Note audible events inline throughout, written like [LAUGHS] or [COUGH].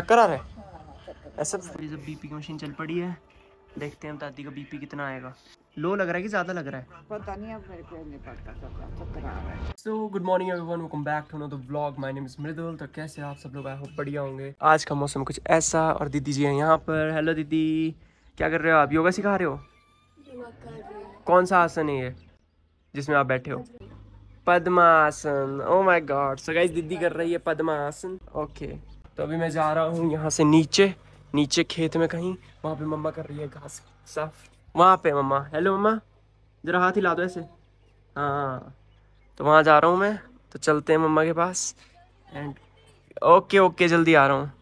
चक्कर आ रहा है हाँ, ऐसा जब बीपी की मशीन चल पड़ी है देखते हैं दादी का बीपी कितना आएगा लो लग रहा है कि ज़्यादा लग रहा है पता नहीं अब मेरे को नहीं पड़ता चक्कर आ रहा है so good morning everyone welcome back to another vlog my name is Mridul तो कैसे आप सब लोग आए हो बढ़िया होंगे आज का मौसम कुछ ऐसा और दीदी जी हैं यहाँ पर हेलो दीदी क्या कर रहे हो आप योगा सिखा रहे हो कौन सा आसन है ये जिसमें आप बैठे हो padmasana oh my god so guys दीदी कर रही है पद्मासन ओके तो अभी मैं जा रहा हूँ यहाँ से नीचे नीचे खेत में कहीं वहाँ पे मम्मा कर रही है घास साफ वहाँ पे मम्मा हेलो मम्मा ज़रा हाथ ला दो ऐसे हाँ, हाँ तो वहाँ जा रहा हूँ मैं तो चलते हैं मम्मा के पास एंड ओके ओके जल्दी आ रहा हूँ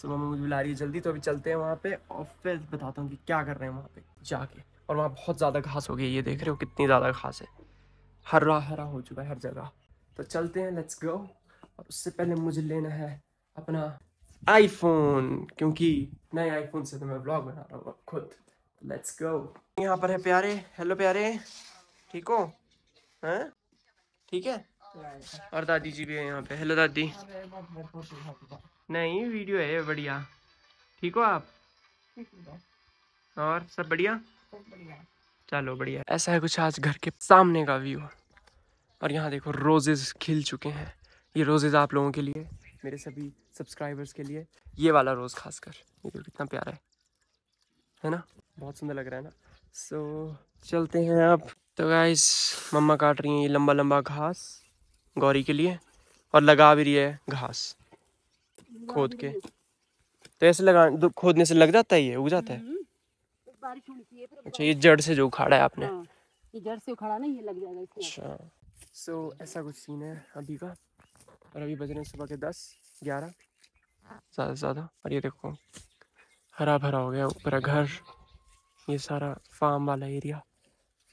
सो मम्मा मुझे बुला रही है जल्दी तो अभी चलते हैं वहाँ पे और फिर बताता हूँ कि क्या कर रहे हैं वहाँ पे जाके और वहाँ बहुत ज़्यादा घास हो गई ये देख रहे हो कितनी ज़्यादा घास है हरा हरा हो चुका है हर जगह तो चलते हैं लेट्स गो और उससे पहले मुझे लेना है अपना आईफोन क्योंकि नए आईफोन से तो मैं ब्लॉग बना रहा हूँ खुद लेट्स गो यहाँ पर है प्यारे हेलो प्यारे ठीक हो हैं ठीक है और दादी जी भी है यहाँ पे हेलो दादी नहीं वीडियो है बढ़िया ठीक हो आप और सब बढ़िया चलो बढ़िया ऐसा है कुछ आज घर के सामने का व्यू और यहाँ देखो रोजेज खिल चुके हैं ये रोजेज आप लोगों के लिए मेरे सभी सब्सक्राइबर्स के लिए ये वाला रोज़ खासकर ये देखो तो कितना प्यारा है है ना बहुत सुंदर लग रहा है ना सो so, चलते हैं अब तो गाइस मम्मा काट रही हैं ये लंबा लंबा घास गौरी के लिए और लगा भी रही है घास खोद के तो ऐसे लगा खोदने से लग जाता है ये उग जाता है हम्म। अच्छा ये जड़ से जो उखाड़ा है आपने हाँ, ये जड़ से उखाड़ा ना ये लग जाएगा अच्छा सो ऐसा कुछ सीन है अभी का और अभी बज रहे हैं सुबह के दस ग्यारह ज़्यादा से ज़्यादा और ये देखो हरा भरा हो गया पूरा घर ये सारा फार्म वाला एरिया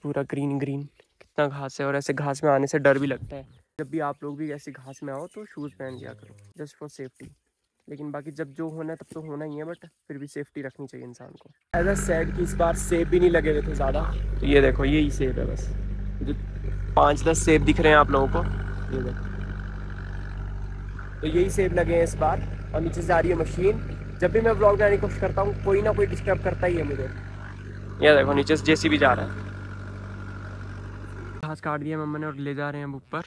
पूरा ग्रीन ग्रीन कितना घास है और ऐसे घास में आने से डर भी लगता है जब भी आप लोग भी ऐसे घास में आओ तो शूज़ पहन लिया करो जस्ट फॉर सेफ्टी लेकिन बाकी जब जो होना है तब तो होना ही है बट फिर भी सेफ्टी रखनी चाहिए इंसान को एज अ सैड कि इस बार सेब भी नहीं लगे हुए थे ज़्यादा तो ये देखो यही सेब है बस जो पाँच दस सेब दिख रहे हैं आप लोगों को ये देखो तो यही सेब लगे हैं इस बार और नीचे से आ रही है मशीन जब भी मैं ब्लॉग बनाने की कोशिश करता हूँ कोई ना कोई डिस्टर्ब करता ही है मुझे ये देखो नीचे से जैसी भी जा रहा है घास काट दिया मम्मा ने और ले जा रहे हैं अब ऊपर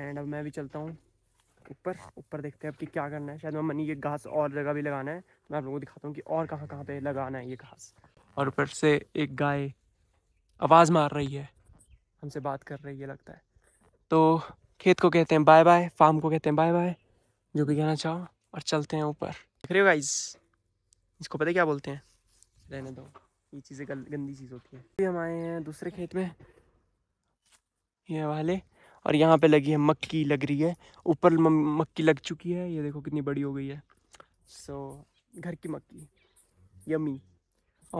एंड अब मैं भी चलता हूँ ऊपर ऊपर देखते हैं अब कि क्या करना है शायद मम्मा ने ये घास और जगह भी लगाना है मैं आप लोगों को दिखाता हूँ कि और कहाँ कहाँ पे लगाना है ये घास और ऊपर से एक गाय आवाज़ मार रही है हमसे बात कर रही है लगता है तो खेत को कहते हैं बाय बाय फार्म को कहते हैं बाय बाय जो भी कहना चाहो और चलते हैं ऊपर देख रहे हो गाइज इसको पता क्या बोलते हैं रहने दो ये चीज़ें गंदी चीज़ होती है अभी हम आए हैं दूसरे खेत में ये वाले और यहाँ पे लगी है मक्की लग रही है ऊपर मक्की लग चुकी है ये देखो कितनी बड़ी हो गई है सो so, घर की मक्की यमी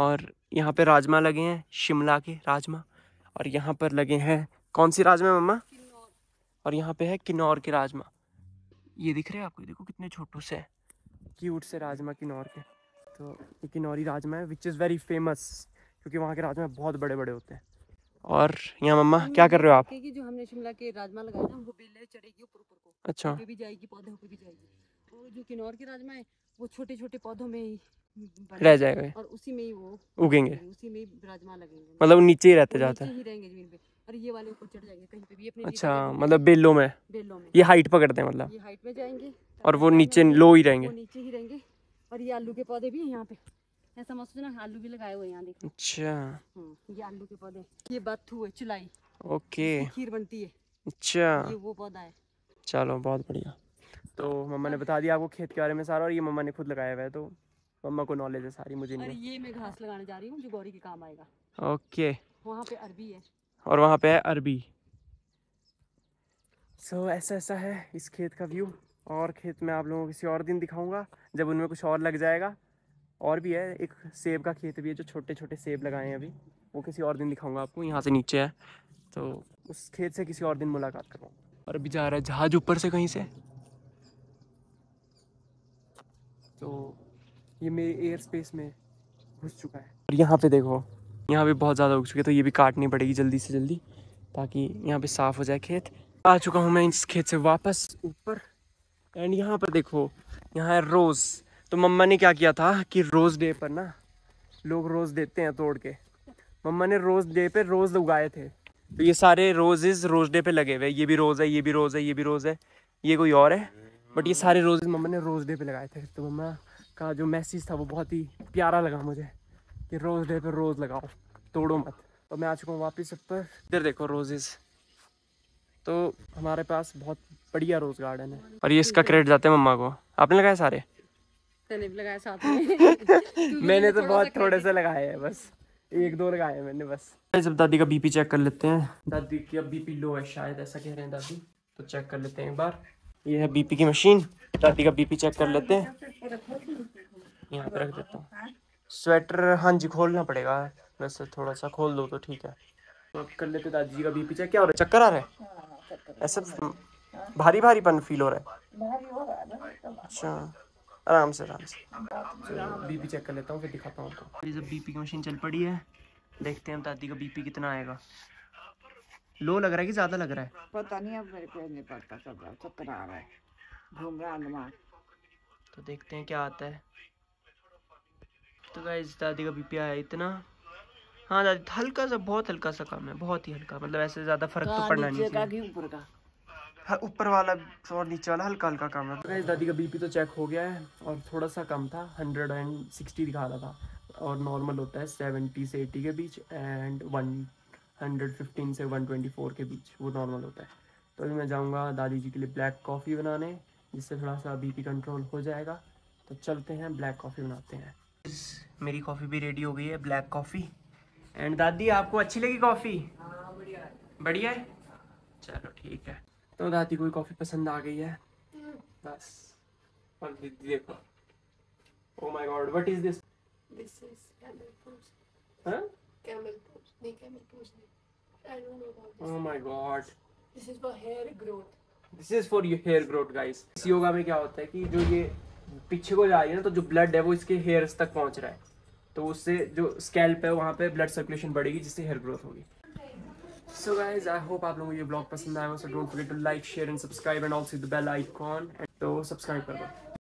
और यहाँ पे राजमा लगे हैं शिमला के राजमा और यहाँ पर लगे हैं कौन सी राजमा मम्मा और यहाँ पे है किन्नौर के राजमा ये दिख रहे हैं आपको देखो कितने छोटू से क्यूट से राजमा किन्नौर के तो ये किन्नौरी राजमा है विच इज़ वेरी फेमस क्योंकि वहाँ के राजमा बहुत बड़े बड़े होते हैं और यहाँ मम्मा क्या कर रहे हो आप जो हमने शिमला के राजमा लगाए ना वो बेल चढ़ेगी ऊपर ऊपर को अच्छा भी जाएगी पौधों पे भी जाएगी और जो किन्नौर के राजमा है वो छोटे छोटे पौधों में ही रह जाएगा और उसी में ही वो उगेंगे उसी में ही राजमा लगेंगे मतलब नीचे ही रहते जाते हैं रहेंगे जमीन पे और ये वाले ऊपर चढ़ जाएंगे कहीं पे भी अपने अच्छा मतलब बेलों में बेलों में ये हाइट पकड़ते हैं मतलब ये हाइट में जाएंगे और वो नीचे लो ही रहेंगे नीचे ही रहेंगे और ये आलू के पौधे भी है यहाँ पे ऐसा मौसम ना आलू भी लगाए हुए यहाँ देखो अच्छा हम्म, ये आलू के पौधे ये बत्थू हुए चुलाई ओके खीर बनती है अच्छा वो पौधा है चलो बहुत बढ़िया तो मम्मा ने बता दिया आपको खेत के बारे में सारा और ये मम्मा ने खुद लगाया हुआ है तो मम्मा को नॉलेज है सारी मुझे नहीं ये मैं घास लगाने जा रही हूँ जो गौरी के काम आएगा ओके वहाँ पे अरबी है और वहाँ पे है अरबी सो so, ऐसा ऐसा है इस खेत का व्यू और खेत में आप लोगों को किसी और दिन दिखाऊंगा जब उनमें कुछ और लग जाएगा और भी है एक सेब का खेत भी है जो छोटे छोटे सेब लगाए हैं अभी वो किसी और दिन दिखाऊंगा आपको यहाँ से नीचे है तो उस खेत से किसी और दिन मुलाकात करूँगा और अभी जा रहा है जहाज़ ऊपर से कहीं से तो ये मेरे एयर स्पेस में घुस चुका है और यहाँ पे देखो यहाँ पे बहुत ज़्यादा उग चुके तो ये भी काटनी पड़ेगी जल्दी से जल्दी ताकि यहाँ पे साफ़ हो जाए खेत आ चुका हूँ मैं इस खेत से वापस ऊपर एंड यहाँ पर देखो यहाँ है रोज़ तो मम्मा ने क्या किया था कि रोज़ डे पर ना लोग रोज़ देते हैं तोड़ के मम्मा ने रोज़ डे पर रोज़ उगाए थे तो ये सारे रोजेज़ रोज़ डे पे लगे हुए ये भी रोज़ है ये भी रोज़ है ये भी रोज़ है ये कोई और है बट ये सारे रोजेज़ मम्मा ने रोज़ डे पे लगाए थे तो मम्मा का जो मैसेज था वो बहुत ही प्यारा लगा मुझे कि रोज़ डे पर रोज़ लगाओ तोड़ो मत तो मैं आ चुका हूँ सब पर इधर देखो रोजेज़ तो हमारे पास बहुत बढ़िया रोज गार्डन है और ये इसका क्रेडिट जाते हैं मम्मा को आपने लगाया सारे लगाया [LAUGHS] मैंने तो बहुत थोड़े से लगाए हैं बस एक दो लगाए हैं मैंने बस जब दादी का बीपी चेक कर लेते हैं दादी की अब बीपी लो है शायद ऐसा कह रहे हैं दादी तो चेक कर लेते हैं एक बार ये है बीपी की मशीन दादी का बीपी चेक कर लेते हैं यहाँ पे रख देता हूँ स्वेटर हाँ जी खोलना पड़ेगा वैसे थोड़ा सा खोल दो तो ठीक है तो कर लेते दादी जी का बीपी चेक क्या हो रहा है चक्कर आ रहा है हाँ, ऐसे भारी भारी पन फील हो रहा है अच्छा आराम से आराम से बीपी चेक कर लेता हूँ फिर दिखाता हूँ आपको ये जब बीपी की मशीन चल पड़ी है देखते हैं दादी का बीपी कितना आएगा लो लग रहा है कि ज़्यादा लग रहा है पता नहीं अब मेरे को नहीं पड़ता चल चक्कर आ रहा है घूम रहा है तो देखते हैं क्या आता है तो गाइज दादी का बीपी आया इतना हाँ दादी हल्का सा बहुत हल्का सा काम है बहुत ही हल्का मतलब ऐसे ज्यादा फर्क तो हाँ, पड़ना नहीं ऊपर का हाँ, ऊपर वाला और नीचे वाला हल्का हल्का काम है गाइज दादी का बीपी तो चेक हो गया है और थोड़ा सा कम था हंड्रेड एंड सिक्सटी दिखा रहा था और नॉर्मल होता है सेवेंटी से एटी के बीच एंड वन हंड्रेड फिफ्टीन से वन ट्वेंटी फोर के बीच वो नॉर्मल होता है तो अभी मैं जाऊँगा दादी जी के लिए ब्लैक कॉफ़ी बनाने जिससे थोड़ा सा बीपी कंट्रोल हो जाएगा तो चलते हैं ब्लैक कॉफ़ी बनाते हैं मेरी कॉफ़ी भी रेडी हो गई है ब्लैक कॉफ़ी एंड दादी आपको अच्छी लगी कॉफ़ी बढ़िया है चलो ठीक है तो दादी को भी कॉफ़ी पसंद आ गई है बस और दीदी देखो oh my God what is this this is camel pose हां कैमल पोज नहीं कैमल पोज नहीं I don't know about this my God this is for hair growth this is for your hair growth guys yoga में क्या होता है कि जो ये पीछे को जा रही है ना तो जो ब्लड है वो इसके हेयर्स तक पहुंच रहा है तो उससे जो स्कैल्प है वहाँ पे ब्लड सर्कुलेशन बढ़ेगी जिससे हेयर ग्रोथ होगी सो गाइज आई होप आप लोगों को ये ब्लॉग पसंद आया so don't forget to like share and subscribe and and also the bell icon. तो सब्सक्राइब कर दो